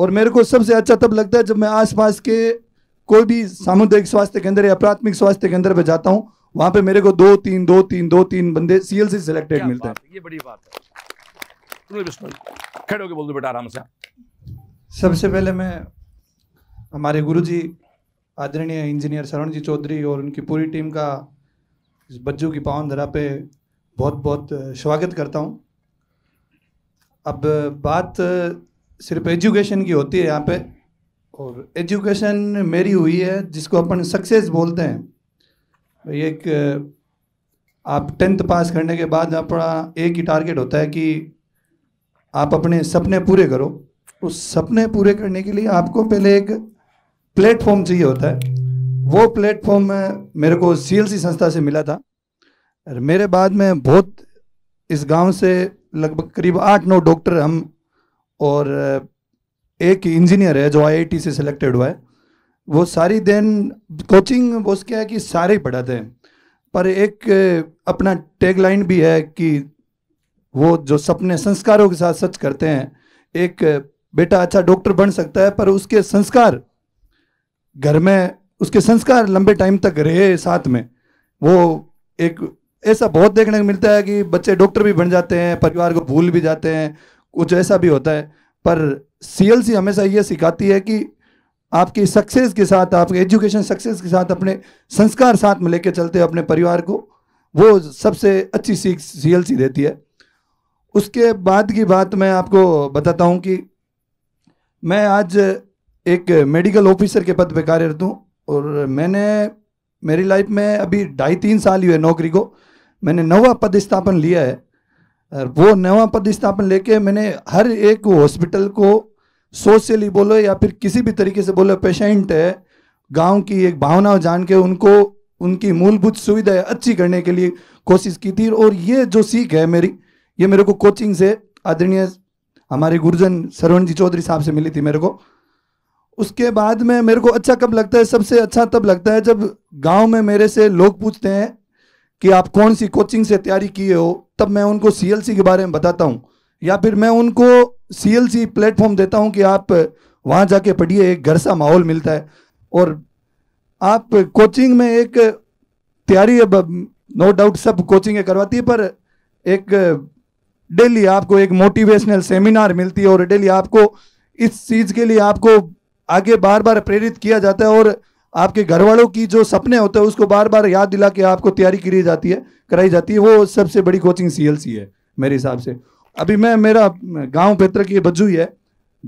और मेरे को सबसे अच्छा तब लगता है जब मैं आसपास के कोई भी सामुदायिक स्वास्थ्य केंद्र या प्राथमिक स्वास्थ्य केंद्र पर जाता हूँ वहां पे मेरे को दो तीन दो तीन दो तीन बंदे से सिलेक्टेड मिलते हैं ये बड़ी बात है खड़े होकर बोल दो बेटा आराम से सबसे पहले मैं हमारे गुरुजी आदरणीय इंजीनियर शरण जी चौधरी और उनकी पूरी टीम का इस बच्चों की पावन धरा पे बहुत बहुत स्वागत करता हूँ अब बात सिर्फ एजुकेशन की होती है यहाँ पे और एजुकेशन मेरी हुई है जिसको अपन सक्सेस बोलते हैं एक आप टेंथ पास करने के बाद अपना एक ही टारगेट होता है कि आप अपने सपने पूरे करो उस सपने पूरे करने के लिए आपको पहले एक प्लेटफॉर्म चाहिए होता है वो प्लेटफॉर्म मेरे को सीएलसी संस्था से मिला था और मेरे बाद में बहुत इस गांव से लगभग करीब आठ नौ डॉक्टर हम और एक इंजीनियर है जो आईआईटी से सिलेक्टेड हुआ है वो सारी दिन कोचिंग बोस क्या है कि सारे पढ़ाते हैं पर एक अपना टैग लाइन भी है कि वो जो सपने संस्कारों के साथ सच करते हैं एक बेटा अच्छा डॉक्टर बन सकता है पर उसके संस्कार घर में उसके संस्कार लंबे टाइम तक रहे साथ में वो एक ऐसा बहुत देखने को मिलता है कि बच्चे डॉक्टर भी बन जाते हैं परिवार को भूल भी जाते हैं कुछ ऐसा भी होता है पर सीएलसी हमेशा ये सिखाती है कि आपकी सक्सेस के साथ आपके एजुकेशन सक्सेस के साथ अपने संस्कार साथ में लेके चलते हो अपने परिवार को वो सबसे अच्छी सीख सीएलसी देती है उसके बाद की बात मैं आपको बताता हूँ कि मैं आज एक मेडिकल ऑफिसर के पद पर कार्यरत हूँ और मैंने मेरी लाइफ में अभी ढाई तीन साल हुए नौकरी को मैंने नवा पद स्थापन लिया है वो नवा पदस्थापन लेके मैंने हर एक हॉस्पिटल को सोशली बोलो या फिर किसी भी तरीके से बोलो पेशेंट है गांव की एक भावना जान के उनको उनकी मूलभूत सुविधाएं अच्छी करने के लिए कोशिश की थी और ये जो सीख है मेरी ये मेरे को कोचिंग से आदरणीय हमारे गुरुजन सरवण जी चौधरी साहब से मिली थी मेरे को उसके बाद में मेरे को अच्छा कब लगता है सबसे अच्छा तब लगता है जब गांव में मेरे से लोग पूछते हैं कि आप कौन सी कोचिंग से तैयारी किए हो तब मैं उनको सीएलसी के बारे में बताता हूँ या फिर मैं उनको सीएलसी प्लेटफॉर्म देता हूँ कि आप वहाँ जाके पढ़िए एक घर सा माहौल मिलता है और आप कोचिंग में एक तैयारी नो डाउट सब कोचिंग करवाती है पर एक डेली आपको एक मोटिवेशनल सेमिनार मिलती है और डेली आपको इस चीज़ के लिए आपको आगे बार बार प्रेरित किया जाता है और आपके घर वालों की जो सपने होते हैं उसको बार बार याद दिला के आपको तैयारी करी जाती है कराई जाती है वो सबसे बड़ी कोचिंग सी है मेरे हिसाब से अभी मैं मेरा गाँव क्षेत्र की बज्जू ही है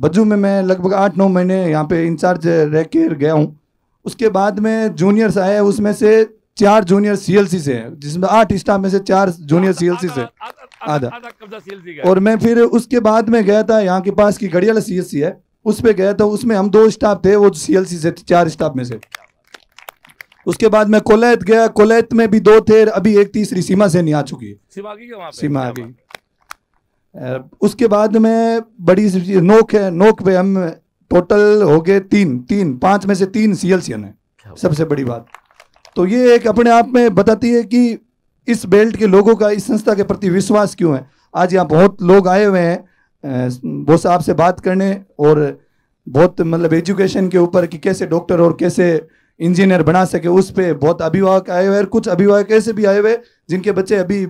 बज्जू में मैं लगभग आठ नौ महीने यहाँ पे इंचार्ज रह के गया हूँ उसके बाद में जूनियर्स आए उसमें से चार जूनियर सीएलसी से है जिसमें आठ स्टाफ में से चार जूनियर सीएलसी से आधा और मैं फिर उसके बाद में गया था यहाँ के पास की घड़ियाला सीएससी है उस पर गया था उसमें हम दो स्टाफ थे वो सीएलसी से थे चार स्टाफ में से उसके बाद मैं कोलैत गया कोलैत में भी दो थे अभी एक तीसरी सीमा से नहीं आ चुकी है सीमा की सीमा आ गई उसके बाद में बड़ी नोक है नोक पे हम टोटल हो गए तीन तीन पांच में से तीन सीएलसी है सबसे बड़ी बात तो ये एक अपने आप में बताती है कि इस बेल्ट के लोगों का इस संस्था के प्रति विश्वास क्यों है आज यहाँ बहुत लोग आए हुए हैं वो साहब से बात करने और बहुत मतलब एजुकेशन के ऊपर कि कैसे डॉक्टर और कैसे इंजीनियर बना सके उस पर बहुत अभिभावक आए हुए और कुछ अभिभावक ऐसे भी आए हुए जिनके बच्चे अभी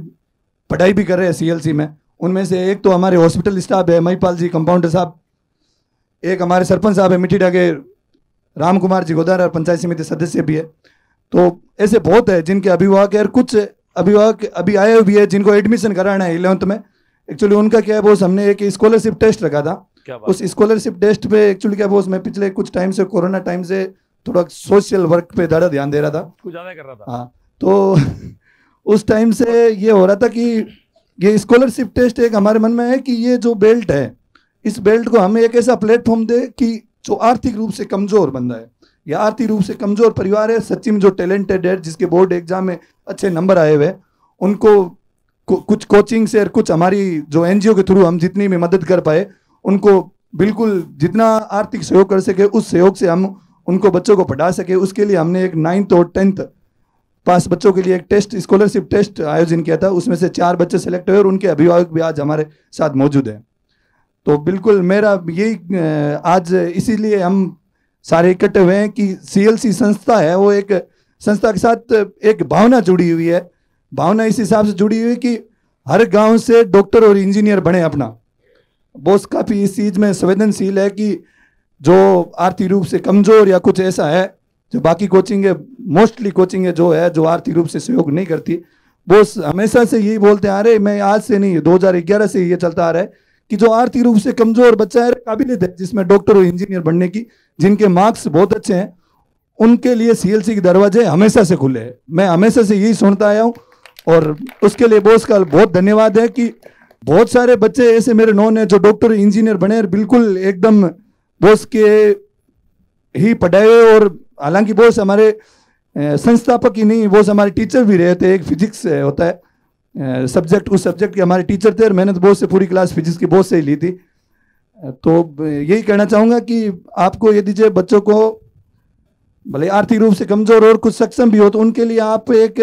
पढ़ाई भी कर रहे हैं सी में उनमें से एक तो हमारे हॉस्पिटल स्टाफ है महिपाल जी कंपाउंडर साहब एक हमारे सरपंच साहब है मिठीडा के राम कुमार जी गोदारा और पंचायत समिति सदस्य भी है तो ऐसे बहुत है जिनके अभिभावक है और कुछ अभिभावक अभी आए हुए है जिनको एडमिशन कराना है इलेवंथ में एक्चुअली उनका क्या है बोस हमने एक स्कॉलरशिप टेस्ट रखा था उस स्कॉलरशिप टेस्ट पे एक्चुअली क्या बोस मैं पिछले कुछ टाइम से कोरोना टाइम से थोड़ा सोशल वर्क पे ज़्यादा ध्यान दे रहा था कुछ ज़्यादा कर रहा था हाँ तो उस टाइम से ये हो रहा था कि ये स्कॉलरशिप टेस्ट एक हमारे मन में है कि ये जो बेल्ट है इस बेल्ट को हमें एक ऐसा प्लेटफॉर्म दे कि जो आर्थिक रूप से कमज़ोर बंदा है या आर्थिक रूप से कमज़ोर परिवार है सच्ची में जो टैलेंटेड है जिसके बोर्ड एग्जाम में अच्छे नंबर आए हुए उनको कुछ कोचिंग से और कुछ हमारी जो एनजीओ के थ्रू हम जितनी भी मदद कर पाए उनको बिल्कुल जितना आर्थिक सहयोग कर सके उस सहयोग से हम उनको बच्चों को पढ़ा सके उसके लिए हमने एक नाइन्थ और टेंथ पास बच्चों के लिए एक टेस्ट स्कॉलरशिप टेस्ट आयोजन किया था उसमें से चार बच्चे सेलेक्ट हुए और उनके अभिभावक भी आज हमारे साथ मौजूद हैं तो बिल्कुल मेरा यही आज इसीलिए हम सारे इकट्ठे हुए हैं कि सी संस्था है वो एक संस्था के साथ एक भावना जुड़ी हुई है भावना इस हिसाब से जुड़ी हुई कि हर गांव से डॉक्टर और इंजीनियर बने अपना बॉस काफ़ी इस चीज़ में संवेदनशील है कि जो आर्थिक रूप से कमज़ोर या कुछ ऐसा है जो बाकी है मोस्टली है जो है जो आर्थिक रूप से सहयोग नहीं करती बॉस हमेशा से यही बोलते आ रहे मैं आज से नहीं दो से ये चलता आ रहा है कि जो आर्थिक रूप से कमज़ोर बच्चा है काबिलियत है जिसमें डॉक्टर और इंजीनियर बनने की जिनके मार्क्स बहुत अच्छे हैं उनके लिए सी के दरवाजे हमेशा से खुले हैं मैं हमेशा से यही सुनता आया हूँ और उसके लिए बोस का बहुत धन्यवाद है कि बहुत सारे बच्चे ऐसे मेरे नॉन है जो डॉक्टर इंजीनियर बने और बिल्कुल एकदम बोस के ही पढ़ाए और हालांकि बोस हमारे संस्थापक ही नहीं बोस हमारे टीचर भी रहे थे एक फिजिक्स होता है सब्जेक्ट उस सब्जेक्ट के हमारे टीचर थे और मैंने तो बोस से पूरी क्लास फिजिक्स की बोस से ही ली थी तो यही कहना चाहूँगा कि आपको यदि जो बच्चों को भले आर्थिक रूप से कमज़ोर और कुछ सक्षम भी हो तो उनके लिए आप एक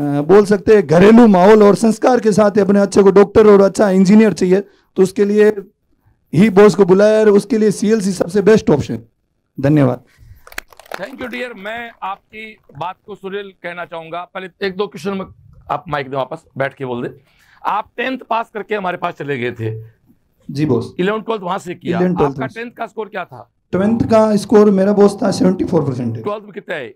बोल सकते हैं घरेलू माहौल और संस्कार के साथ अपने अच्छे को डॉक्टर और अच्छा इंजीनियर चाहिए तो उसके लिए ही बॉस को बुलाया और उसके लिए सीएलसी सबसे बेस्ट ऑप्शन धन्यवाद थैंक यू डियर मैं आपकी बात को सुरेल कहना चाहूंगा पहले एक दो क्वेश्चन में आप माइक दे वापस बैठ के बोल दे आप टेंथ पास करके हमारे पास चले गए थे जी बॉस इलेवन ट्वेल्थ वहां से किया आपका टेंथ का स्कोर क्या था ट्वेल्थ का स्कोर मेरा बॉस था सेवेंटी फोर परसेंट ट्वेल्थ में कितना है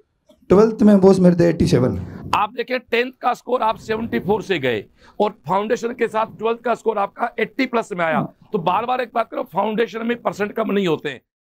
ट्वेल्थ में बॉस मेरे थे एट्टी सेवन आप देखें टेंथ का स्कोर आप 74 से गए और फाउंडेशन के साथ ट्वेल्थ का स्कोर आपका 80 प्लस में आया तो बार बार एक बात करो फाउंडेशन में परसेंट कम नहीं होते हैं